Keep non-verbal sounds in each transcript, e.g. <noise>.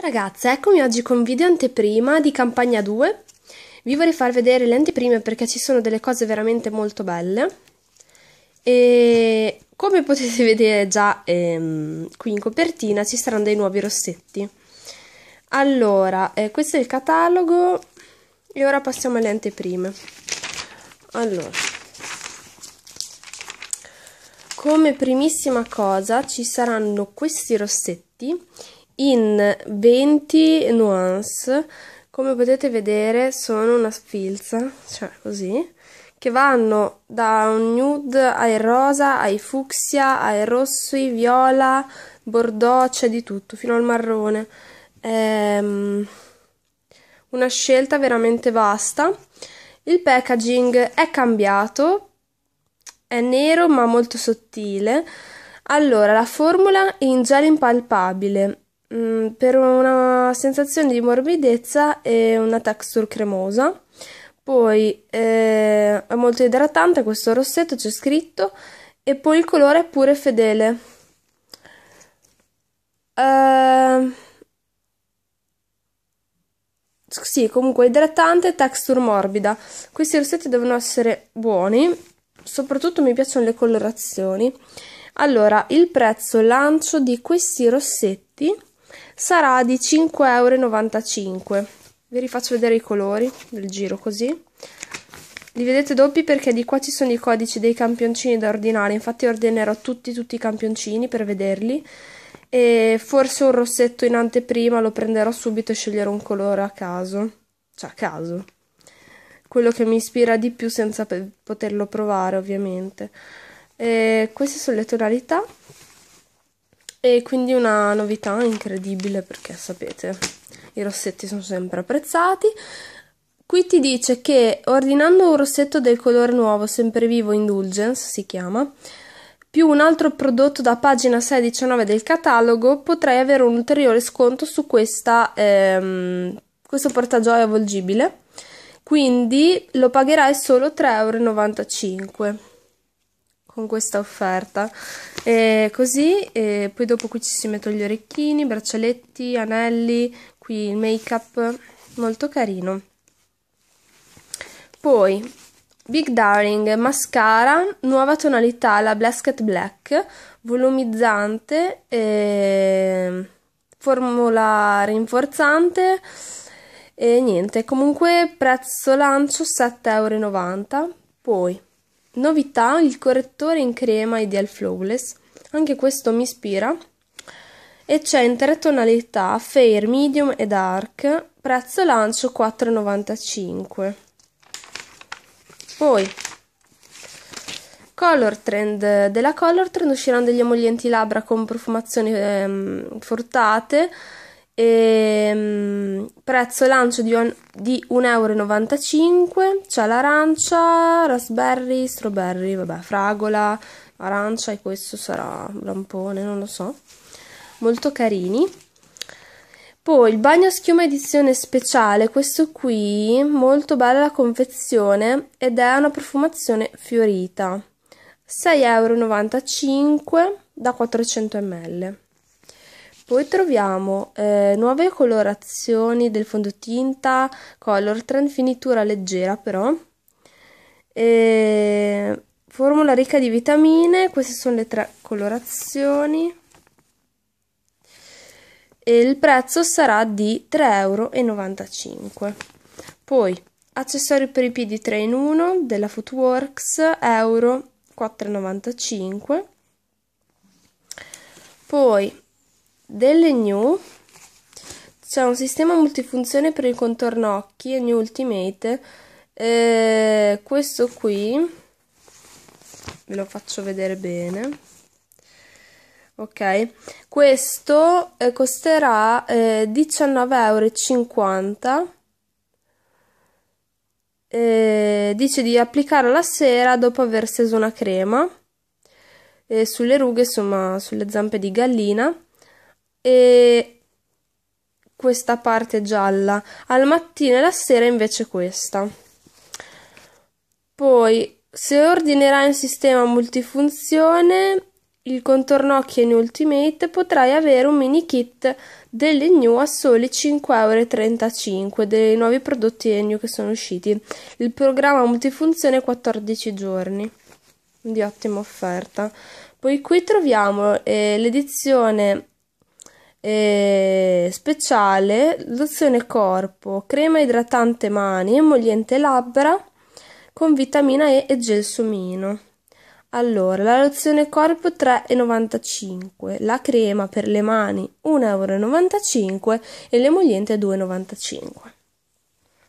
ragazze, eccomi oggi con video anteprima di campagna 2. Vi vorrei far vedere le anteprime perché ci sono delle cose veramente molto belle. E come potete <laughs> vedere già ehm, qui in copertina ci saranno dei nuovi rossetti. Allora, eh, questo è il catalogo e ora passiamo alle anteprime. Allora, come primissima cosa ci saranno questi rossetti in 20 nuance. Come potete vedere sono una sfilza, cioè così, che vanno da un nude ai rosa, ai fucsia, ai rossi, viola, bordeaux, c'è di tutto, fino al marrone. Ehm, una scelta veramente vasta. Il packaging è cambiato, è nero ma molto sottile. Allora, la formula è in gel impalpabile, Mm, per una sensazione di morbidezza e una texture cremosa. Poi eh, è molto idratante questo rossetto, c'è scritto, e poi il colore è pure fedele. Uh, sì, comunque idratante, texture morbida. Questi rossetti devono essere buoni, soprattutto mi piacciono le colorazioni. Allora, il prezzo lancio di questi rossetti sarà di 5,95 euro. Vi rifaccio vedere i colori del giro così. Li vedete doppi perché di qua ci sono i codici dei campioncini da ordinare, infatti ordinerò tutti, tutti i campioncini per vederli. E forse un rossetto in anteprima lo prenderò subito e sceglierò un colore a caso. Cioè a caso. Quello che mi ispira di più senza poterlo provare ovviamente. E queste sono le tonalità e quindi una novità incredibile perché sapete i rossetti sono sempre apprezzati qui ti dice che ordinando un rossetto del colore nuovo sempre vivo indulgence si chiama più un altro prodotto da pagina 619 del catalogo potrai avere un ulteriore sconto su questa, ehm, questo portagioia avvolgibile. quindi lo pagherai solo 3,95 euro con questa offerta eh, così eh, poi dopo qui ci si mettono gli orecchini braccialetti anelli qui il make up molto carino poi Big Daring Mascara, nuova tonalità, la Blasket Black, volumizzante, eh, formula rinforzante e niente, comunque prezzo lancio euro Poi Novità, il correttore in crema Ideal Flawless, anche questo mi ispira. E c'è in tre tonalità, Fair, Medium e Dark, prezzo lancio 4,95. Poi, Color Trend. Della Color Trend usciranno degli emollienti labbra con profumazioni ehm, fruttate, Ehm, prezzo lancio di, on- di 1,95€. C'è l'arancia, raspberry, strawberry, vabbè, fragola, arancia e questo sarà lampone, non lo so. Molto carini. Poi il bagno a schiuma edizione speciale, questo qui, molto bella la confezione ed è una profumazione fiorita. 6,95 euro da 400 ml. Poi troviamo eh, nuove colorazioni del fondotinta Color Trend finitura leggera però. E formula ricca di vitamine, queste sono le tre colorazioni. E il prezzo sarà di 3,95 euro. Poi accessori per i piedi 3 in 1 della Footworks, euro 4,95. Poi delle New c'è un sistema multifunzione per il contorno occhi e New Ultimate. Eh, questo qui ve lo faccio vedere bene. Ok, questo eh, costerà eh, 19,50 euro. Eh, dice di applicare la sera dopo aver steso una crema eh, sulle rughe, insomma, sulle zampe di gallina e questa parte gialla, al mattino e la sera invece questa. Poi, se ordinerai un sistema multifunzione, il contorno occhi in Ultimate potrai avere un mini kit delle dell'Enu a soli 5,35€ dei nuovi prodotti Enu che sono usciti. Il programma multifunzione 14 giorni di ottima offerta. Poi qui troviamo eh, l'edizione eh, speciale, lozione corpo, crema idratante mani, emolliente labbra con vitamina E e gelsomino. Allora, la lozione corpo 3,95, la crema per le mani 1,95 euro e l'emolliente 2,95.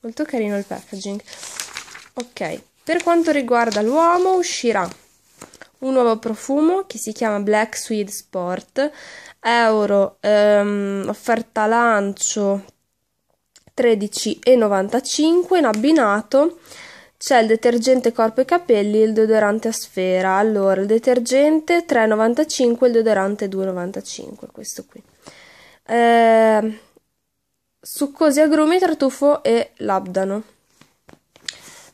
Molto carino il packaging. Ok, per quanto riguarda l'uomo uscirà un nuovo profumo che si chiama Black Sweet Sport euro, ehm, offerta lancio 13,95 in abbinato c'è il detergente corpo e capelli e il deodorante a sfera. Allora, il detergente 3,95, il deodorante 2,95, questo qui. Eh, succosi agrumi, tartufo e labdano.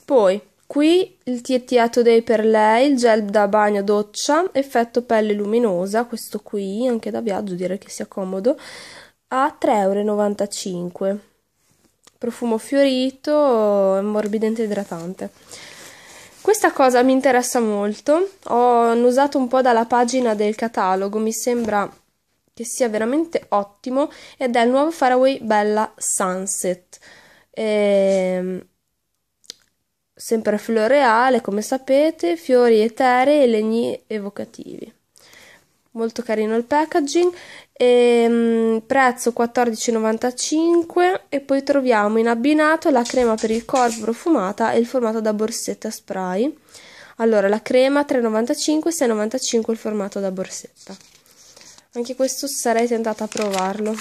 Poi Qui il Tiettiato Today per lei, il gel da bagno doccia, effetto pelle luminosa, questo qui anche da viaggio direi che sia comodo, a 3,95 euro. Profumo fiorito, morbidente idratante. Questa cosa mi interessa molto, ho usato un po' dalla pagina del catalogo, mi sembra che sia veramente ottimo ed è il nuovo Faraway Bella Sunset. Ehm sempre floreale, come sapete, fiori eterei e legni evocativi. Molto carino il packaging, e, ehm, prezzo 14,95 e poi troviamo in abbinato la crema per il corpo profumata e il formato da borsetta spray. Allora, la crema 3,95, 6,95 il formato da borsetta. Anche questo sarei tentata a provarlo.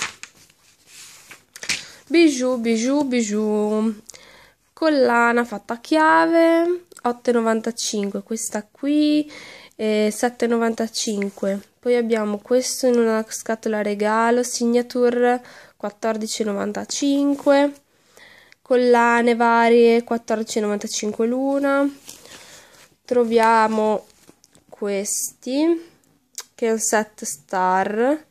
Bijou, bijou, bijou collana fatta a chiave 8,95 questa qui eh, 7,95 poi abbiamo questo in una scatola regalo signature 14,95 collane varie 14,95 l'una troviamo questi che è un set star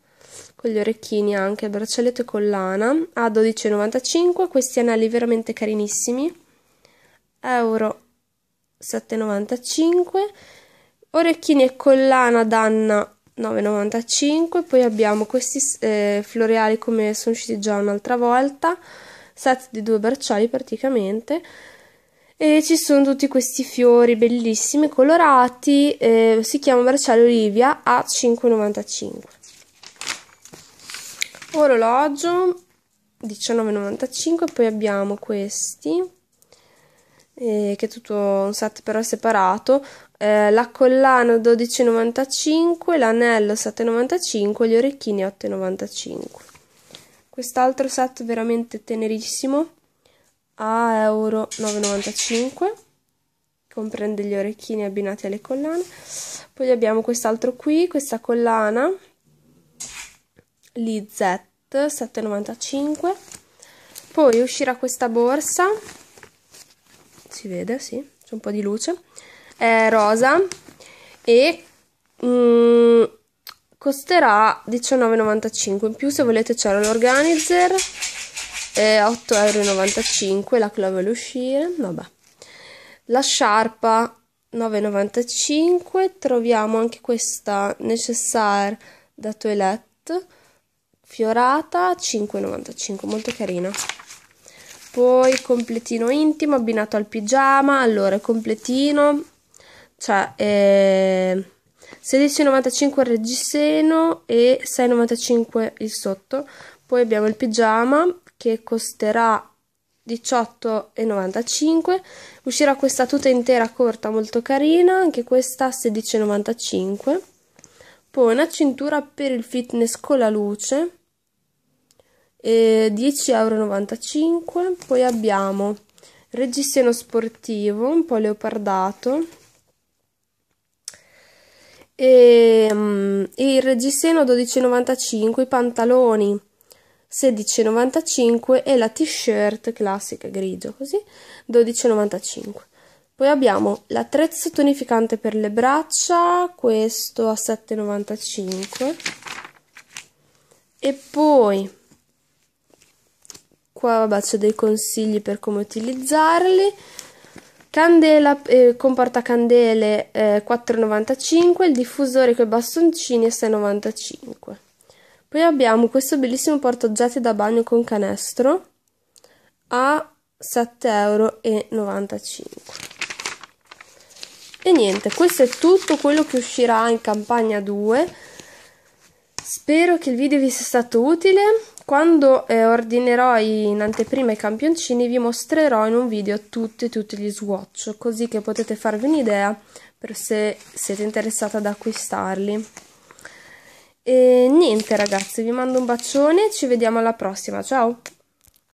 con gli orecchini anche, braccialetto e collana, a 12,95, questi anelli veramente carinissimi, euro 7,95, orecchini e collana danna 9,95 poi abbiamo questi eh, floreali come sono usciti già un'altra volta set di due bracciali praticamente e ci sono tutti questi fiori bellissimi colorati eh, si chiama bracciale Olivia a 5,95 orologio 19,95 poi abbiamo questi eh, che è tutto un set però separato eh, la collana 12,95 l'anello 7,95 gli orecchini 8,95 quest'altro set veramente tenerissimo a euro 9,95 comprende gli orecchini abbinati alle collane poi abbiamo quest'altro qui questa collana Lizette 7,95 poi uscirà questa borsa si vede sì c'è un po' di luce è rosa e mm, costerà 19,95 in più se volete c'era l'organizer 8,95€ la clovel uscire vabbè la sciarpa 9,95 troviamo anche questa necessaire da toilette fiorata 5,95 molto carina poi completino intimo abbinato al pigiama allora completino cioè eh, 16,95 il reggiseno e 6,95 il sotto poi abbiamo il pigiama che costerà 18,95 uscirà questa tuta intera corta molto carina anche questa 16,95 poi una cintura per il fitness con la luce eh, 10,95 euro. Poi abbiamo reggiseno sportivo, un po' leopardato. E, um, il reggiseno 12,95, i pantaloni 16,95 e la t-shirt classica grigio, così 12,95. Poi abbiamo l'attrezzo tonificante per le braccia, questo a 7,95. E poi qua vabbè, c'è dei consigli per come utilizzarli. Candela, eh, comporta candele eh, 4,95, il diffusore con i bastoncini è 6,95. Poi abbiamo questo bellissimo portaoggetti da bagno con canestro a 7,95€. E niente, questo è tutto quello che uscirà in campagna 2 Spero che il video vi sia stato utile. Quando eh, ordinerò in anteprima i campioncini vi mostrerò in un video tutti, e tutti gli swatch, così che potete farvi un'idea per se siete interessati ad acquistarli. E niente ragazzi, vi mando un bacione, ci vediamo alla prossima, ciao!